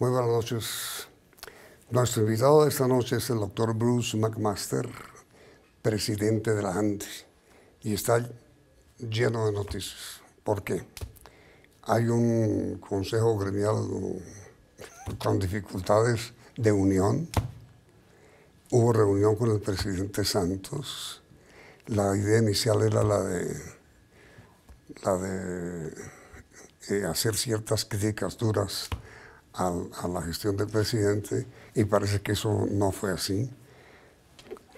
Muy buenas noches. Nuestro invitado de esta noche es el doctor Bruce McMaster, presidente de la Andes, y está lleno de noticias. ¿Por qué? Hay un consejo gremial con dificultades de unión. Hubo reunión con el presidente Santos. La idea inicial era la de, la de eh, hacer ciertas críticas duras a la gestión del presidente y parece que eso no fue así.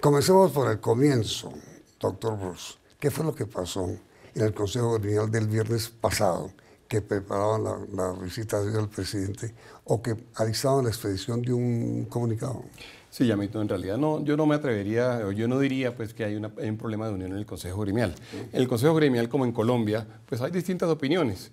Comencemos por el comienzo, doctor Bruce. ¿Qué fue lo que pasó en el Consejo Gremial del viernes pasado que preparaban la, visita del presidente o que alistaban la expedición de un comunicado? Sí, Yamito, en realidad no, yo no me atrevería, yo no diría pues que hay, hay un problema de unión en el Consejo Gremial. En el Consejo Gremial, como en Colombia, pues hay distintas opiniones.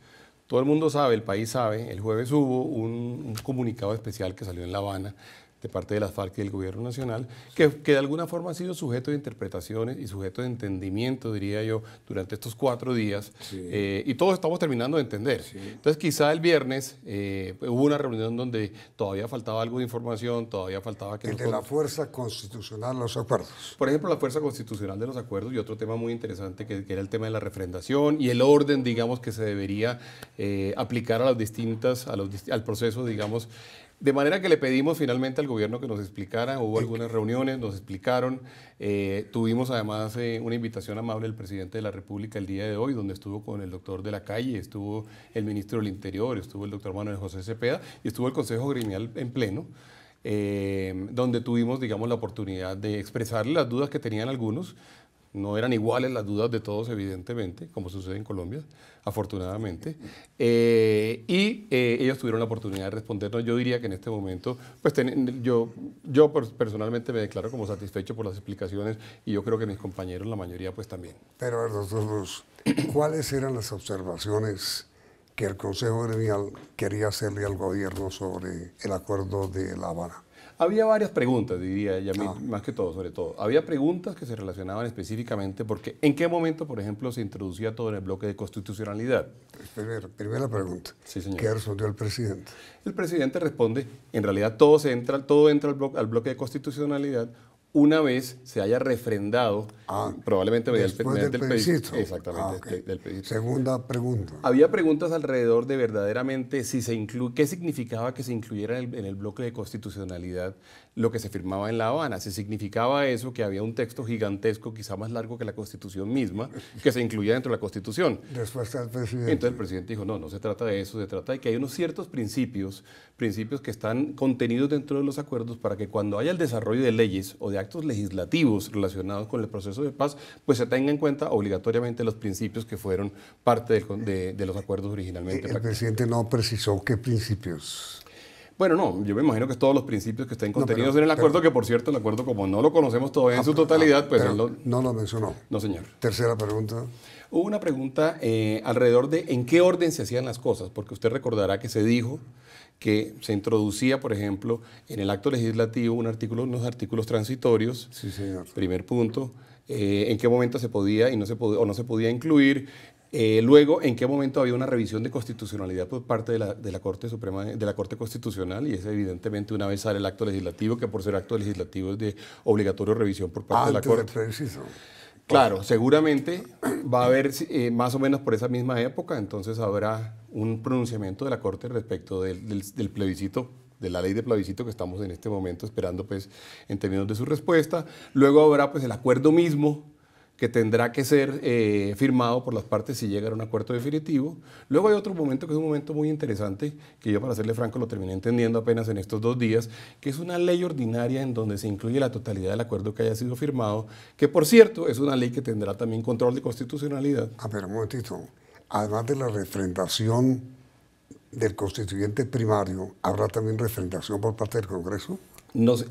Todo el mundo sabe, el país sabe, el jueves hubo un, comunicado especial que salió en La Habana de parte de la FARC y del Gobierno Nacional, que, de alguna forma ha sido sujeto de interpretaciones y sujeto de entendimiento, diría yo, durante estos cuatro días, eh, y todos estamos terminando de entender. Entonces, quizá el viernes eh, hubo una reunión donde todavía faltaba algo de información, todavía faltaba que... El de la fuerza constitucional de los acuerdos. Por ejemplo, la fuerza constitucional de los acuerdos y otro tema muy interesante que, era el tema de la refrendación y el orden, digamos, que se debería eh, aplicar a las distintas, a los, al proceso, digamos, de manera que le pedimos finalmente al gobierno que nos explicara, hubo algunas reuniones, nos explicaron, eh, tuvimos además eh, una invitación amable del presidente de la República el día de hoy, donde estuvo con el doctor de la calle, estuvo el ministro del Interior, estuvo el doctor Manuel José Cepeda y estuvo el Consejo Gremial en pleno. Eh, donde tuvimos, digamos, la oportunidad de expresar las dudas que tenían algunos, no eran iguales las dudas de todos, evidentemente, como sucede en Colombia, afortunadamente. Eh, y eh, ellos tuvieron la oportunidad de respondernos. Yo diría que en este momento, pues yo, yo personalmente me declaro como satisfecho por las explicaciones y yo creo que mis compañeros, la mayoría, pues también. Pero doctor ¿cuáles eran las observaciones? que el Consejo Gremial quería hacerle al gobierno sobre el acuerdo de La Habana. Había varias preguntas, diría Yamil, ah. más que todo, sobre todo. Había preguntas que se relacionaban específicamente porque ¿en qué momento, por ejemplo, se introducía todo en el bloque de constitucionalidad? Primera, pregunta. Sí, señor. ¿Qué respondió el presidente? El presidente responde, en realidad todo, se entra, todo entra al, bloque, al bloque de constitucionalidad una vez se haya refrendado, ah, probablemente mediante, del pedido. Exactamente, ah, Segunda pregunta. Había preguntas alrededor de verdaderamente si se inclu qué significaba que se incluyera en el, bloque de constitucionalidad lo que se firmaba en La Habana. Si significaba eso que había un texto gigantesco, quizá más largo que la Constitución misma, que se incluía dentro de la Constitución. Después del presidente. Entonces el presidente dijo, no, no se trata de eso, se trata de que hay unos ciertos principios, principios que están contenidos dentro de los acuerdos para que cuando haya el desarrollo de leyes o de actos legislativos relacionados con el proceso de paz, pues se tenga en cuenta obligatoriamente los principios que fueron parte de, los acuerdos originalmente. Eh, el presidente no precisó qué principios. Bueno, no, yo me imagino que todos los principios que estén contenidos en el acuerdo, que por cierto, el acuerdo como no lo conocemos todavía en su ah, totalidad, pues... no lo mencionó. No, señor. Tercera pregunta. Hubo una pregunta eh, alrededor de en qué orden se hacían las cosas, porque usted recordará que se dijo que se introducía, por ejemplo, en el acto legislativo un artículo, unos artículos transitorios. Sí, señor. Primer punto. Eh, en qué momento se podía y no se o no se podía incluir. Eh, luego, en qué momento había una revisión de constitucionalidad por parte de la, de la, Corte Suprema, de la Corte Constitucional, y es evidentemente una vez sale el acto legislativo, que por ser acto legislativo es de obligatorio revisión por parte de la Corte. De Claro, seguramente va a haber eh, más o menos por esa misma época, entonces habrá un pronunciamiento de la Corte respecto del, del plebiscito de la ley de plebiscito que estamos en este momento esperando pues en términos de su respuesta. Luego habrá pues el acuerdo mismo que tendrá que ser eh, firmado por las partes si llega a un acuerdo definitivo. Luego hay otro momento que es un momento muy interesante, que yo para serle franco lo terminé entendiendo apenas en estos dos días, que es una ley ordinaria en donde se incluye la totalidad del acuerdo que haya sido firmado, que por cierto es una ley que tendrá también control de constitucionalidad. Ah, pero un momentito, además de la refrendación del constituyente primario, ¿habrá también refrendación por parte del Congreso? Eh, nos,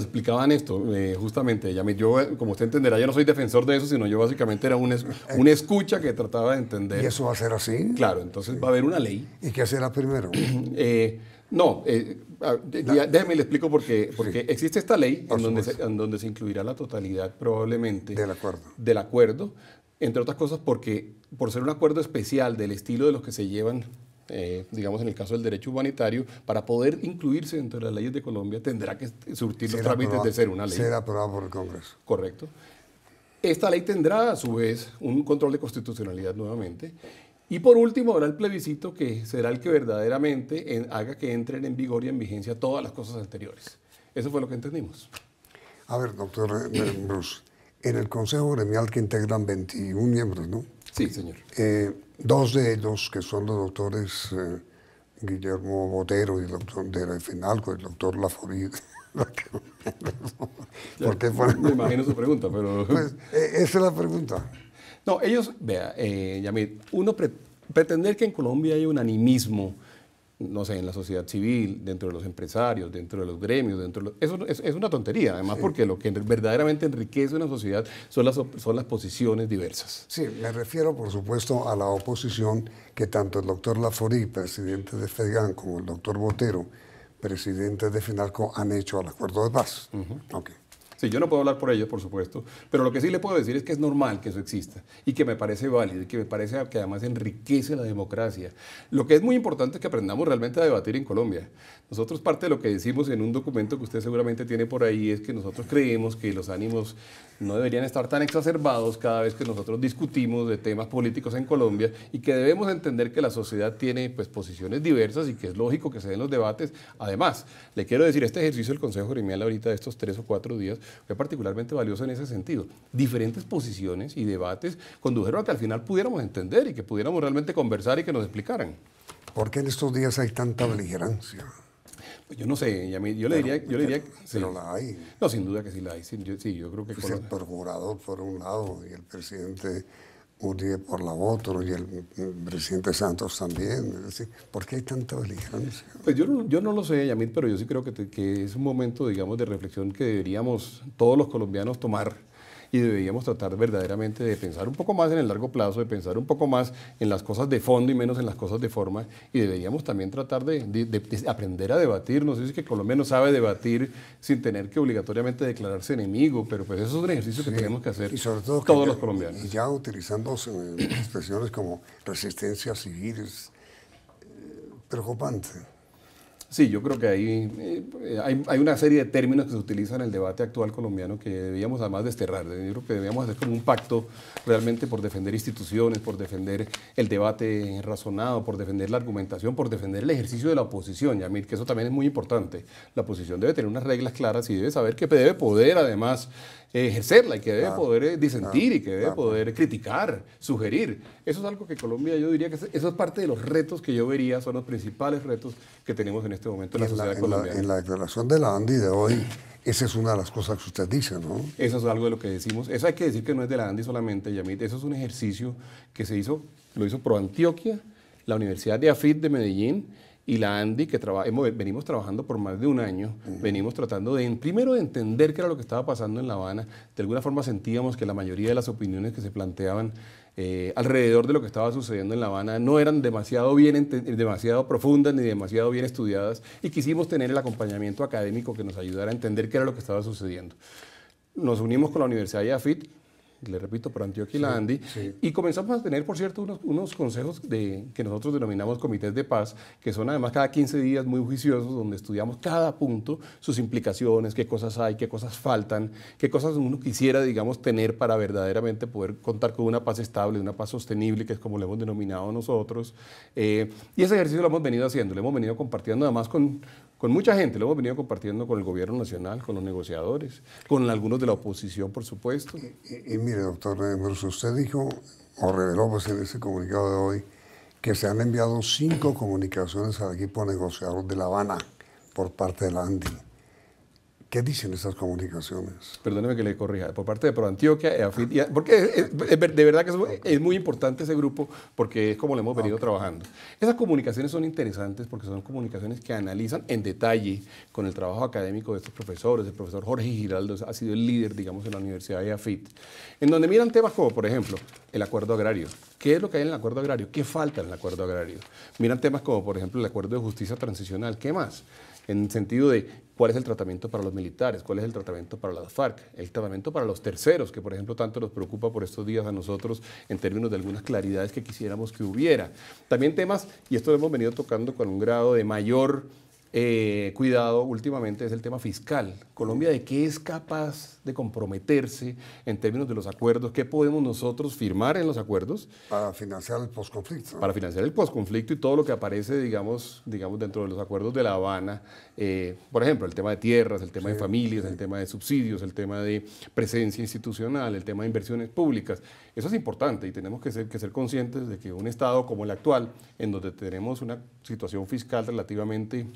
explicaban esto, eh, justamente, yo, como usted entenderá, yo no soy defensor de eso, sino yo básicamente era un, eh. escucha que trataba de entender. ¿Y eso va a ser así? Claro, entonces va a haber una ley. ¿Y qué será primero? no, eh, déjeme le explico por qué. Porque existe esta ley en donde, se, en donde, se, incluirá la totalidad probablemente del acuerdo. Del acuerdo, entre otras cosas porque por ser un acuerdo especial del estilo de los que se llevan eh, digamos en el caso del derecho humanitario, para poder incluirse dentro de las leyes de Colombia tendrá que surtir los trámites de ser una ley. Será aprobado por el Congreso. Correcto. Esta ley tendrá a su vez un control de constitucionalidad nuevamente. Y por último, habrá el plebiscito que será el que verdaderamente haga que entren en vigor y en vigencia todas las cosas anteriores. Eso fue lo que entendimos. A ver, doctor eh, eh, Bruce, en el Consejo Gremial que integran 21 miembros, ¿no? Sí, señor. Eh, dos de ellos, que son los doctores eh, Guillermo Botero y el doctor de Finalco, el doctor Laforid. Me imagino su pregunta, pero... Pues, e, esa es la pregunta. No, ellos, vea, eh, uno pretender que en Colombia hay un animismo no sé, en la sociedad civil, dentro de los empresarios, dentro de los gremios, dentro de los... Eso es, es, una tontería, además, porque lo que verdaderamente enriquece una sociedad son las, son las posiciones diversas. Sí, me refiero, por supuesto, a la oposición que tanto el doctor Laforí, presidente de FEDGAN, como el doctor Botero, presidente de FINALCO, han hecho al acuerdo de paz. Sí, yo no puedo hablar por ellos, por supuesto, pero lo que sí le puedo decir es que es normal que eso exista y que me parece válido y que me parece que además enriquece la democracia. Lo que es muy importante es que aprendamos realmente a debatir en Colombia. Nosotros parte de lo que decimos en un documento que usted seguramente tiene por ahí es que nosotros creemos que los ánimos no deberían estar tan exacerbados cada vez que nosotros discutimos de temas políticos en Colombia y que debemos entender que la sociedad tiene pues, posiciones diversas y que es lógico que se den los debates. Además, le quiero decir, este ejercicio del Consejo Gremial ahorita de estos tres o cuatro días fue particularmente valioso en ese sentido. Diferentes posiciones y debates condujeron a que al final pudiéramos entender y que pudiéramos realmente conversar y que nos explicaran. ¿Por qué en estos días hay tanta beligerancia? Pues yo no sé, yo le diría, yo le diría que la hay. No, sin duda que sí la hay. Sí, yo, creo que... Pues el procurador por un lado y el presidente un día por la otra y el, presidente Santos también. ¿Por qué hay tanta beligerancia? Pues yo no, yo no lo sé, Yamit, pero yo sí creo que, que es un momento, digamos, de reflexión que deberíamos todos los colombianos tomar y deberíamos tratar verdaderamente de pensar un poco más en el largo plazo, de pensar un poco más en las cosas de fondo y menos en las cosas de forma, y deberíamos también tratar de, aprender a debatir. No sé si es que Colombia no sabe debatir sin tener que obligatoriamente declararse enemigo, pero pues eso es un ejercicio que tenemos que hacer y sobre todos los colombianos. Y ya utilizando eh, expresiones como resistencia civil es eh, preocupante. Sí, yo creo que eh, hay, hay, una serie de términos que se utilizan en el debate actual colombiano que debíamos además desterrar. Yo creo que debíamos hacer como un pacto realmente por defender instituciones, por defender el debate razonado, por defender la argumentación, por defender el ejercicio de la oposición, Yamir, que eso también es muy importante. La oposición debe tener unas reglas claras y debe saber que debe poder además ejercerla y que debe poder eh, disentir y que debe poder criticar, sugerir. Eso es algo que Colombia, yo diría que eso es parte de los retos que yo vería, son los principales retos que tenemos en este momento en la colombiana. En la, declaración de la ANDI de hoy, esa es una de las cosas que usted dice, ¿no? Eso es algo de lo que decimos. Eso hay que decir que no es de la ANDI solamente, Yamit. Eso es un ejercicio que se hizo, lo hizo Pro Antioquia, la Universidad de AFIT de Medellín, y la Andy, que venimos trabajando por más de un año, venimos tratando de, primero, de entender qué era lo que estaba pasando en La Habana. De alguna forma sentíamos que la mayoría de las opiniones que se planteaban eh, alrededor de lo que estaba sucediendo en La Habana no eran demasiado, bien, demasiado profundas ni demasiado bien estudiadas y quisimos tener el acompañamiento académico que nos ayudara a entender qué era lo que estaba sucediendo. Nos unimos con la Universidad de Afit, le repito, por Antioquia y y comenzamos a tener, por cierto, unos, consejos de, que nosotros denominamos comités de paz, que son además cada 15 días muy juiciosos, donde estudiamos cada punto, sus implicaciones, qué cosas hay, qué cosas faltan, qué cosas uno quisiera, digamos, tener para verdaderamente poder contar con una paz estable, una paz sostenible, que es como lo hemos denominado nosotros. Eh, y ese ejercicio lo hemos venido haciendo, lo hemos venido compartiendo además con, con mucha gente, lo hemos venido compartiendo con el gobierno nacional, con los negociadores, con algunos de la oposición, por supuesto. Y, eh, eh, eh, mire, doctor pues, usted dijo, o reveló pues, en ese comunicado de hoy, que se han enviado cinco comunicaciones al equipo negociador de La Habana por parte de la ANDI. ¿Qué dicen esas comunicaciones? Perdóneme que le corrija, por parte de ProAntioquia, EAFIT, porque de verdad que es, muy importante ese grupo porque es como lo hemos venido trabajando. Esas comunicaciones son interesantes porque son comunicaciones que analizan en detalle con el trabajo académico de estos profesores. El profesor Jorge Giraldo ha sido el líder, digamos, en la Universidad de EAFIT, en donde miran temas como, por ejemplo, el acuerdo agrario. ¿Qué es lo que hay en el acuerdo agrario? ¿Qué falta en el acuerdo agrario? Miran temas como, por ejemplo, el acuerdo de justicia transicional. ¿Qué más? en el sentido de cuál es el tratamiento para los militares, cuál es el tratamiento para las FARC, el tratamiento para los terceros, que por ejemplo tanto nos preocupa por estos días a nosotros en términos de algunas claridades que quisiéramos que hubiera. También temas, y esto lo hemos venido tocando con un grado de mayor eh, cuidado últimamente es el tema fiscal. Colombia, ¿de qué es capaz de comprometerse en términos de los acuerdos? ¿Qué podemos nosotros firmar en los acuerdos? Para financiar el posconflicto. Para financiar el posconflicto y todo lo que aparece, digamos, digamos dentro de los acuerdos de La Habana. Eh, por ejemplo, el tema de tierras, el tema de familias, el tema de subsidios, el tema de presencia institucional, el tema de inversiones públicas. Eso es importante y tenemos que ser, que ser conscientes de que un Estado como el actual, en donde tenemos una situación fiscal relativamente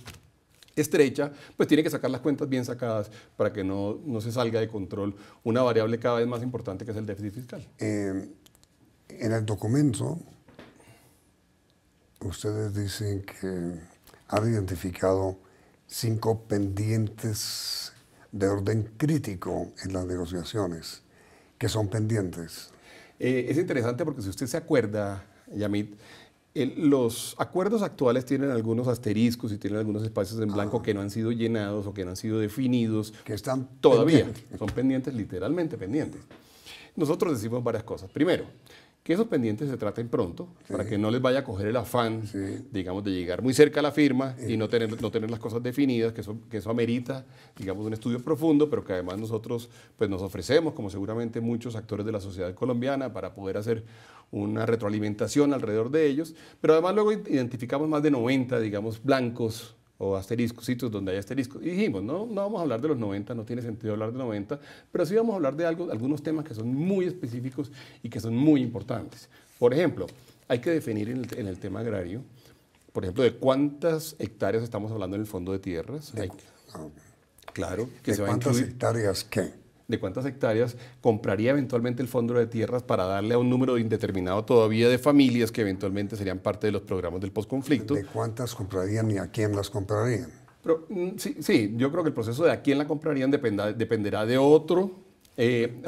estrecha, pues tiene que sacar las cuentas bien sacadas para que no, se salga de control una variable cada vez más importante que es el déficit fiscal. Eh, en el documento, ustedes dicen que han identificado cinco pendientes de orden crítico en las negociaciones, que son pendientes. Eh, es interesante porque si usted se acuerda, Yamit, los acuerdos actuales tienen algunos asteriscos y tienen algunos espacios en blanco ah. que no han sido llenados o que no han sido definidos. Que están todavía. Son pendientes, literalmente pendientes. Nosotros decimos varias cosas. Primero, que esos pendientes se traten pronto para que no les vaya a coger el afán, digamos, de llegar muy cerca a la firma y eh. no tener, no tener las cosas definidas, que eso, que eso amerita, digamos, un estudio profundo, pero que además nosotros pues, nos ofrecemos, como seguramente muchos actores de la sociedad colombiana, para poder hacer una retroalimentación alrededor de ellos, pero además luego identificamos más de 90, digamos, blancos o asteriscos, sitios donde hay asteriscos. Y dijimos, no, no vamos a hablar de los 90, no tiene sentido hablar de 90, pero sí vamos a hablar de algunos temas que son muy específicos y que son muy importantes. Por ejemplo, hay que definir en el, tema agrario, por ejemplo, de cuántas hectáreas estamos hablando en el fondo de tierras. Ah, claro. Que se cuántas hectáreas qué? de cuántas hectáreas compraría eventualmente el fondo de tierras para darle a un número indeterminado todavía de familias que eventualmente serían parte de los programas del posconflicto. ¿De cuántas comprarían y a quién las comprarían? Mm, sí, sí, yo creo que el proceso de a quién la comprarían dependerá de otro eh,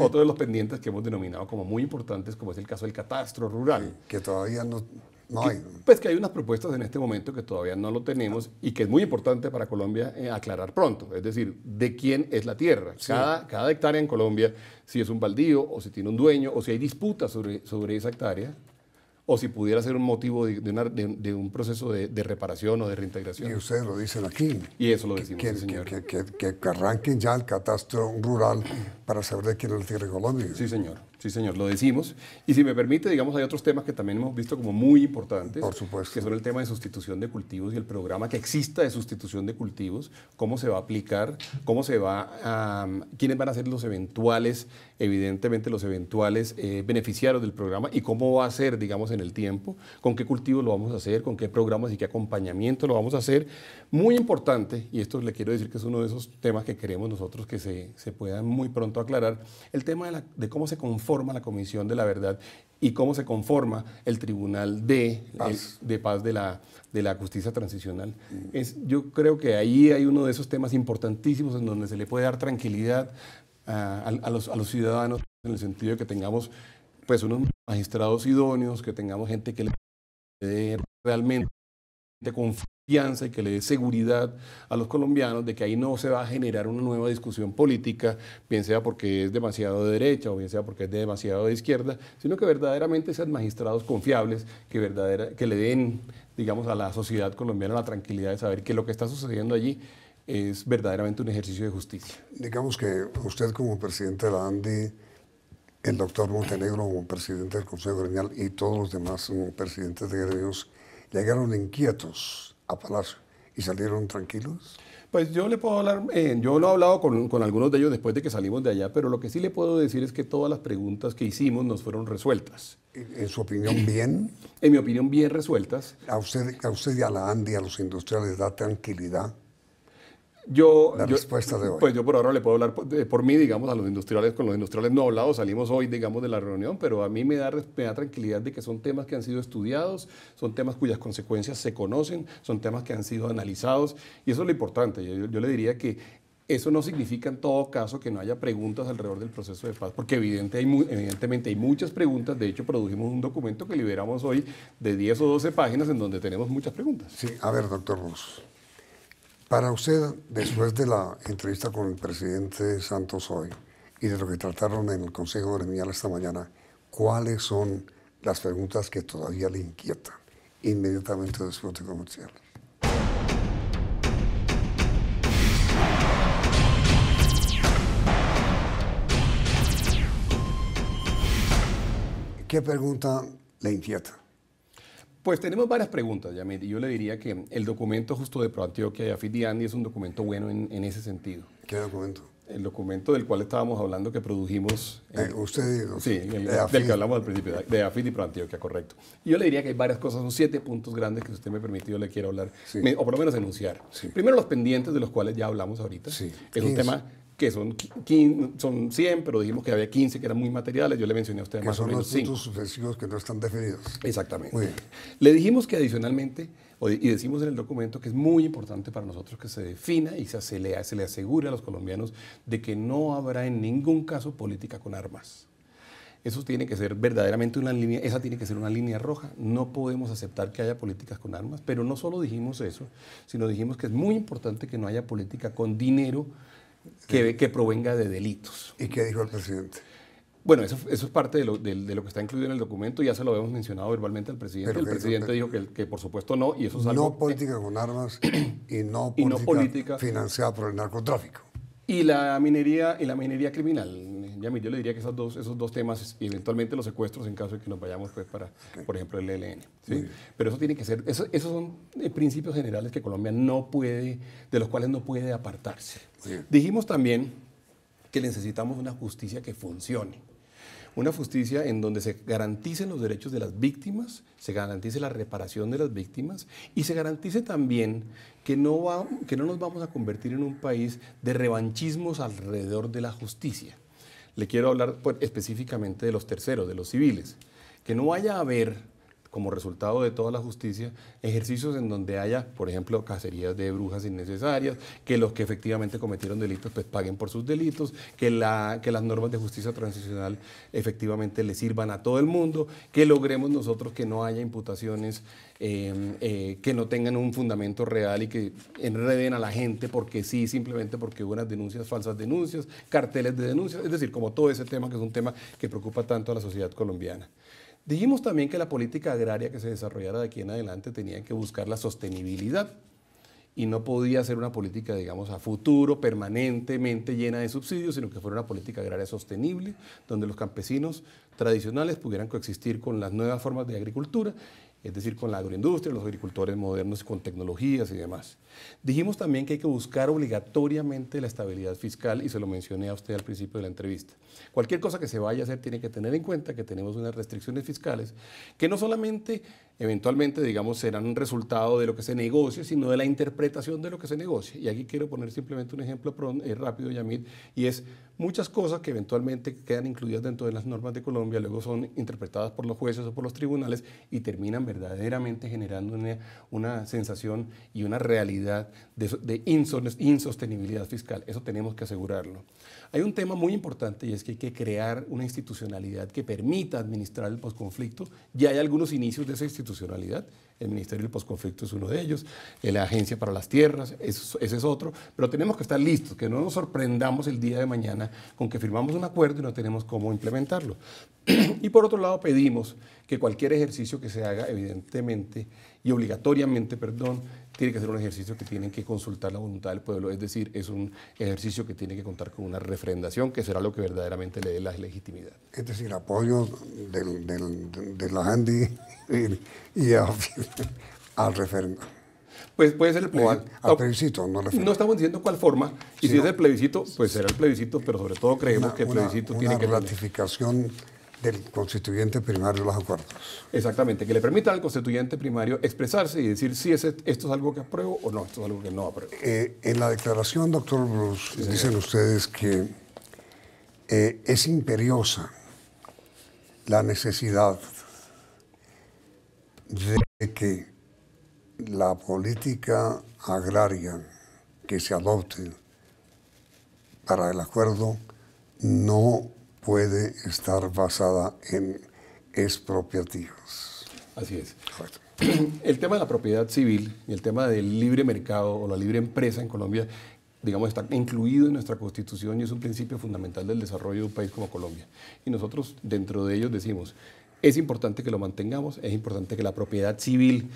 otro de los pendientes que hemos denominado como muy importantes, como es el caso del catastro rural. que todavía no, no, pues que hay unas propuestas en este momento que todavía no lo tenemos y que es muy importante para Colombia eh, aclarar pronto, es decir, de quién es la tierra. Cada, hectárea en Colombia, si es un baldío o si tiene un dueño o si hay disputas sobre, sobre esa hectárea o si pudiera ser un motivo de, un proceso de, reparación o de reintegración. Y ustedes lo dicen aquí. Y eso lo decimos, que, Que, que, arranquen ya el catastro rural para saber de quién es la tierra de Colombia. Sí, señor. Sí, señor, lo decimos. Y si me permite, digamos, hay otros temas que también hemos visto como muy importantes. Por supuesto. Que son el tema de sustitución de cultivos y el programa que exista de sustitución de cultivos, cómo se va a aplicar, cómo se va a. quiénes van a ser los eventuales, evidentemente, los eventuales eh, beneficiarios del programa y cómo va a ser, digamos, en el tiempo, con qué cultivos lo vamos a hacer, con qué programas y qué acompañamiento lo vamos a hacer. Muy importante, y esto le quiero decir que es uno de esos temas que queremos nosotros que se, se puedan muy pronto aclarar, el tema de cómo se conforma la Comisión de la Verdad y cómo se conforma el Tribunal de eh, Paz, de, paz de, la, de la Justicia Transicional. Mm. yo creo que ahí hay uno de esos temas importantísimos en donde se le puede dar tranquilidad a, los, ciudadanos en el sentido de que tengamos pues unos magistrados idóneos, que tengamos gente que le realmente confianza y que le dé seguridad a los colombianos de que ahí no se va a generar una nueva discusión política, bien sea porque es demasiado de derecha o bien sea porque es de demasiado de izquierda, sino que verdaderamente sean magistrados confiables que, verdadera, que le den, digamos, a la sociedad colombiana la tranquilidad de saber que lo que está sucediendo allí es verdaderamente un ejercicio de justicia. Digamos que usted como presidente de la ANDI, el doctor Montenegro como presidente del Consejo Gremial y todos los demás presidentes de gremios, llegaron inquietos a Palacio y salieron tranquilos? Pues yo le puedo hablar, eh, yo lo he hablado con, algunos de ellos después de que salimos de allá, pero lo que sí le puedo decir es que todas las preguntas que hicimos nos fueron resueltas. ¿En su opinión bien? En mi opinión bien resueltas. ¿A usted, a usted y a la ANDI, a los industriales, da tranquilidad yo, la respuesta de hoy. Pues yo por ahora le puedo hablar por, eh, mí, digamos, a los industriales. Con los industriales no hablado, salimos hoy, digamos, de la reunión, pero a mí me da, tranquilidad de que son temas que han sido estudiados, son temas cuyas consecuencias se conocen, son temas que han sido analizados, y eso es lo importante. yo, le diría que eso no significa en todo caso que no haya preguntas alrededor del proceso de paz, porque evidentemente hay muchas preguntas. De hecho, produjimos un documento que liberamos hoy de 10 o 12 páginas en donde tenemos muchas preguntas. Sí, a ver, doctor Rus. Para usted, después de la entrevista con el presidente Santos hoy y de lo que trataron en el Consejo Gremial esta mañana, ¿cuáles son las preguntas que todavía le inquietan inmediatamente después de comercial? ¿Qué pregunta le inquieta? Pues tenemos varias preguntas, Yamit, y yo le diría que el documento justo de Proantioquia y Andy es un documento bueno en, ese sentido. ¿Qué documento? El documento del cual estábamos hablando que produjimos. Eh, usted Sí, del que hablamos al principio, de Afid y Proantioquia, correcto. yo le diría que hay varias cosas, son siete puntos grandes que usted me permitió, le quiero hablar, o por lo menos enunciar. Primero, los pendientes de los cuales ya hablamos ahorita. Sí. Es un tema que son, son 100, pero dijimos que había 15 que eran muy materiales. Yo le mencioné a usted más son o menos los puntos sucesivos que no están definidos. Exactamente. Le dijimos que adicionalmente, y decimos en el documento que es muy importante para nosotros que se defina y se, le, se le asegure a los colombianos de que no habrá en ningún caso política con armas. Eso tiene que ser verdaderamente una línea, esa tiene que ser una línea roja. No podemos aceptar que haya políticas con armas, pero no solo dijimos eso, sino dijimos que es muy importante que no haya política con dinero que, provenga de delitos. ¿Y qué dijo el presidente? Bueno, eso, eso, es parte de lo, que está incluido en el documento, ya se lo hemos mencionado verbalmente al presidente. Pero el presidente dijo que, por supuesto no, y eso es algo... No política con armas y no política, y no política financiada por el narcotráfico. Y la minería, y la minería criminal. Yami, yo le diría que esos dos, esos dos temas eventualmente los secuestros en caso de que nos vayamos pues, para, por ejemplo, el ELN. Pero eso tiene que ser, esos son eh, principios generales que Colombia no puede, de los cuales no puede apartarse. Dijimos también que necesitamos una justicia que funcione una justicia en donde se garanticen los derechos de las víctimas, se garantice la reparación de las víctimas y se garantice también que no, que no nos vamos a convertir en un país de revanchismos alrededor de la justicia. Le quiero hablar pues, específicamente de los terceros, de los civiles. Que no vaya a haber como resultado de toda la justicia, ejercicios en donde haya, por ejemplo, cacerías de brujas innecesarias, que los que efectivamente cometieron delitos pues paguen por sus delitos, que, las normas de justicia transicional efectivamente le sirvan a todo el mundo, que logremos nosotros que no haya imputaciones em, eh, que no tengan un fundamento real y que enreden a la gente porque sí, simplemente porque hubo unas denuncias, falsas denuncias, carteles de denuncias, es decir, como todo ese tema que es un tema que preocupa tanto a la sociedad colombiana. Dijimos también que la política agraria que se desarrollara de aquí en adelante tenía que buscar la sostenibilidad y no podía ser una política, digamos, a futuro, permanentemente llena de subsidios, sino que fuera una política agraria sostenible, donde los campesinos tradicionales pudieran coexistir con las nuevas formas de agricultura es decir, con la agroindustria, los agricultores modernos con tecnologías y demás. Dijimos también que hay que buscar obligatoriamente la estabilidad fiscal y se lo mencioné a usted al principio de la entrevista. Cualquier cosa que se vaya a hacer tiene que tener en cuenta que tenemos unas restricciones fiscales que no solamente eventualmente, digamos, serán un resultado de lo que se negocia, sino de la interpretación de lo que se negocia. Y aquí quiero poner simplemente un ejemplo eh, rápido, Yamit, y es muchas cosas que eventualmente quedan incluidas dentro de las normas de Colombia, luego son interpretadas por los jueces o por los tribunales y terminan verdaderamente generando una, una sensación y una realidad de, de insostenibilidad fiscal. Eso tenemos que asegurarlo. Hay un tema muy importante y es que hay que crear una institucionalidad que permita administrar el posconflicto. Ya hay algunos inicios de esa institucionalidad institucionalidad el Ministerio del Postconflicto es uno de ellos, eh, la Agencia para las Tierras, ese es otro, pero tenemos que estar listos, que no nos sorprendamos el día de mañana con que firmamos un acuerdo y no tenemos cómo implementarlo. y por otro lado, pedimos que cualquier ejercicio que se haga, evidentemente y obligatoriamente, perdón, tiene que ser un ejercicio que tienen que consultar la voluntad del pueblo, es decir, es un ejercicio que tiene que contar con una refrendación, que será lo que verdaderamente le dé la legitimidad. Es decir, apoyo de la Andy y, y a al referendo. Pues puede ser el plebiscito. Al, plebiscito, no estamos diciendo cuál forma, y si, es el plebiscito, pues será el plebiscito, pero sobre todo creemos que el plebiscito tiene que ratificación del constituyente primario de los acuerdos. Exactamente, que le permita al constituyente primario expresarse y decir si esto es algo que apruebo o no, esto es algo que no apruebo. Eh, en la declaración, doctor Bruce, dicen ustedes que eh, es imperiosa la necesidad de de que la política agraria que se adopte para el acuerdo no puede estar basada en expropiativos. Así es. El tema de la propiedad civil y el tema del libre mercado o la libre empresa en Colombia, digamos, está incluido en nuestra constitución y es un principio fundamental del desarrollo de un país como Colombia. Y nosotros dentro de ellos decimos, es importante que lo mantengamos, es importante que la propiedad civil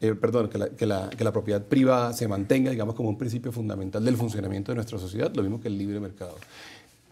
eh, perdón, que la, propiedad privada se mantenga, digamos, como un principio fundamental del funcionamiento de nuestra sociedad, lo mismo que el libre mercado.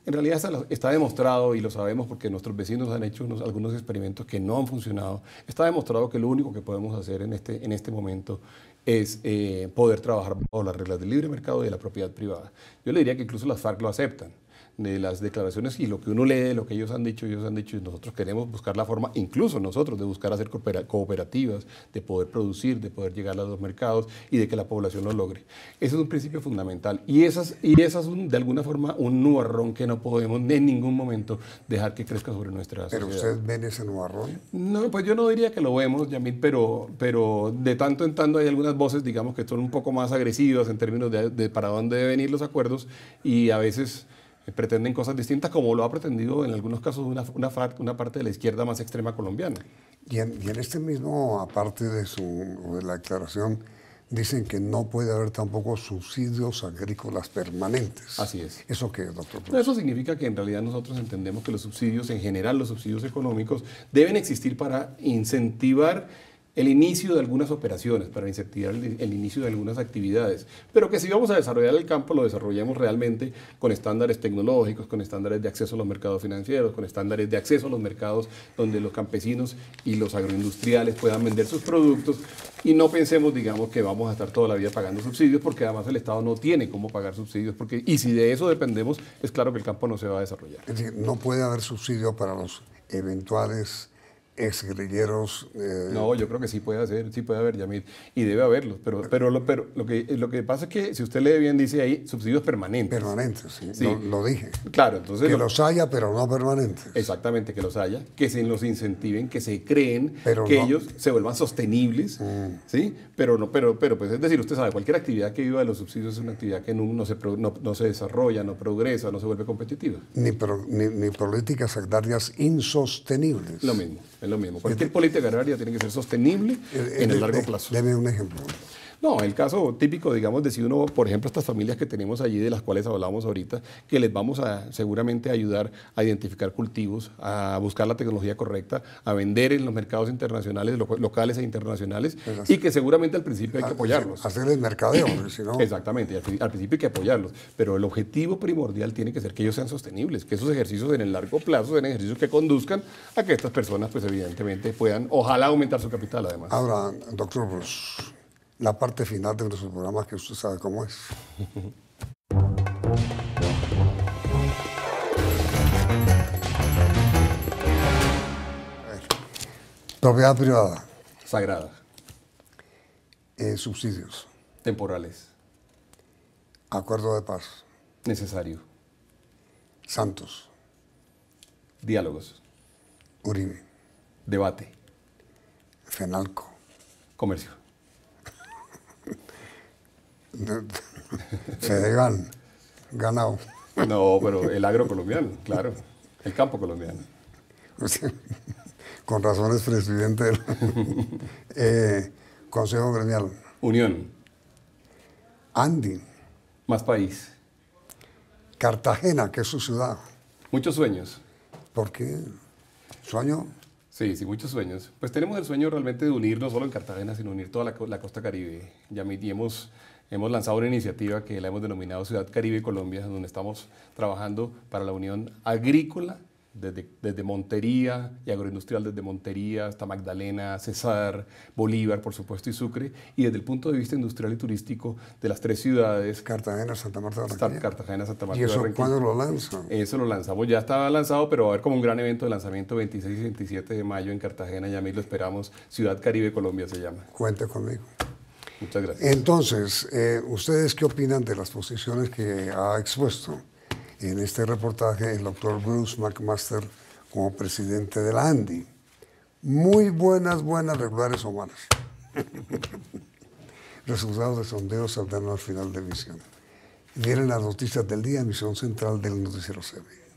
En realidad está, demostrado, y lo sabemos porque nuestros vecinos han hecho algunos experimentos que no han funcionado, está demostrado que lo único que podemos hacer en este, en este momento es eh, poder trabajar bajo las reglas del libre mercado y de la propiedad privada. Yo le diría que incluso las FARC lo aceptan de las declaraciones y lo que uno lee, lo que ellos han dicho, ellos han dicho, y nosotros queremos buscar la forma, incluso nosotros, de buscar hacer cooperativas, de poder producir, de poder llegar a los mercados y de que la población lo logre. Ese es un principio fundamental y esa es, y de alguna forma un nubarrón que no podemos en ningún momento dejar que crezca sobre nuestras ¿Pero ¿Pero ustedes ven ese nubarrón? No, pues yo no diría que lo vemos, Yamil, pero, pero de tanto en tanto hay algunas voces, digamos, que son un poco más agresivas en términos de, de para dónde deben ir los acuerdos y a veces eh, pretenden cosas distintas, como lo ha pretendido en algunos casos una, una, parte de la izquierda más extrema colombiana. Y en, este mismo, aparte de, su, de la declaración, dicen que no puede haber tampoco subsidios agrícolas permanentes. Así es. ¿Eso que, es, doctor? Eso significa que en realidad nosotros entendemos que los subsidios, en general los subsidios económicos, deben existir para incentivar el inicio de algunas operaciones, para incentivar el, inicio de algunas actividades, pero que si vamos a desarrollar el campo lo desarrollemos realmente con estándares tecnológicos, con estándares de acceso a los mercados financieros, con estándares de acceso a los mercados donde los campesinos y los agroindustriales puedan vender sus productos y no pensemos, digamos, que vamos a estar toda la vida pagando subsidios porque además el Estado no tiene cómo pagar subsidios porque y si de eso dependemos, es claro que el campo no se va a desarrollar. Es decir, no puede haber subsidio para los eventuales exguerrilleros. Eh, no, yo creo que sí puede hacer, sí puede haber, Yamir, y debe haberlos, pero, pero, lo, pero lo, que, lo que pasa es que si usted lee bien, dice ahí subsidios permanentes. Permanentes, sí, Lo, dije. Claro, entonces... Que los haya, pero no permanentes. Exactamente, que los haya, que se los incentiven, que se creen, que ellos se vuelvan sostenibles, mm. ¿sí? Pero, no, pero, pero pues es decir, usted sabe, cualquier actividad que viva de los subsidios es una actividad que no, se, no, se desarrolla, no progresa, no se vuelve competitiva. Ni, pero ni, ni políticas agrarias insostenibles. Lo mismo lo mismo. Cualquier política agraria tiene que ser sostenible eh, eh, en el largo plazo. Deme un ejemplo. No, el caso típico, digamos, de si uno, por ejemplo, estas familias que tenemos allí, de las cuales hablábamos ahorita, que les vamos a seguramente ayudar a identificar cultivos, a buscar la tecnología correcta, a vender en los mercados internacionales, locales e internacionales, y que seguramente al principio hay que ah, apoyarlos. Hacer el mercadeo, si no... Exactamente, al, principio hay que apoyarlos, pero el objetivo primordial tiene que ser que ellos sean sostenibles, que esos ejercicios en el largo plazo sean ejercicios que conduzcan a que estas personas, pues evidentemente, puedan, ojalá aumentar su capital además. Ahora, doctor pues, la parte final de nuestro programa que usted sabe cómo es. Propiedad privada. Sagrada. Eh, subsidios. Temporales. Acuerdo de paz. Necesario. Santos. Diálogos. Uribe. Debate. Fenalco. Comercio. Fedegan, ganado. No, pero el agro colombiano, claro, el campo colombiano. Pues con razones presidente eh, Consejo Gremial. Unión. Andy. Más país. Cartagena, que es su ciudad. Muchos sueños. ¿Por qué? ¿Sueño? Sí, sí, muchos sueños. Pues tenemos el sueño realmente de unir no solo en Cartagena, sino unir toda la, costa caribe. Ya y hemos hemos lanzado una iniciativa que la hemos denominado Ciudad Caribe Colombia, donde estamos trabajando para la unión agrícola desde, desde, Montería y agroindustrial desde Montería hasta Magdalena, Cesar, Bolívar, por supuesto, y Sucre, y desde el punto de vista industrial y turístico de las tres ciudades. Cartagena, Santa Marta, Barranquilla. Cartagena, Santa Marta. ¿Y eso cuándo lo lanzan? Eso lo lanzamos, ya estaba lanzado, pero va a haber como un gran evento de lanzamiento 26 y 27 de mayo en Cartagena, ya mí lo esperamos, Ciudad Caribe Colombia se llama. Cuente conmigo. Muchas gracias. Entonces, eh, ¿ustedes qué opinan de las posiciones que ha expuesto en este reportaje el doctor Bruce McMaster como presidente de la ANDI? Muy buenas, buenas, regulares o malas. Resultados de sondeos saldrán al final de emisión. Vienen las noticias del día, emisión central del Noticiero CB.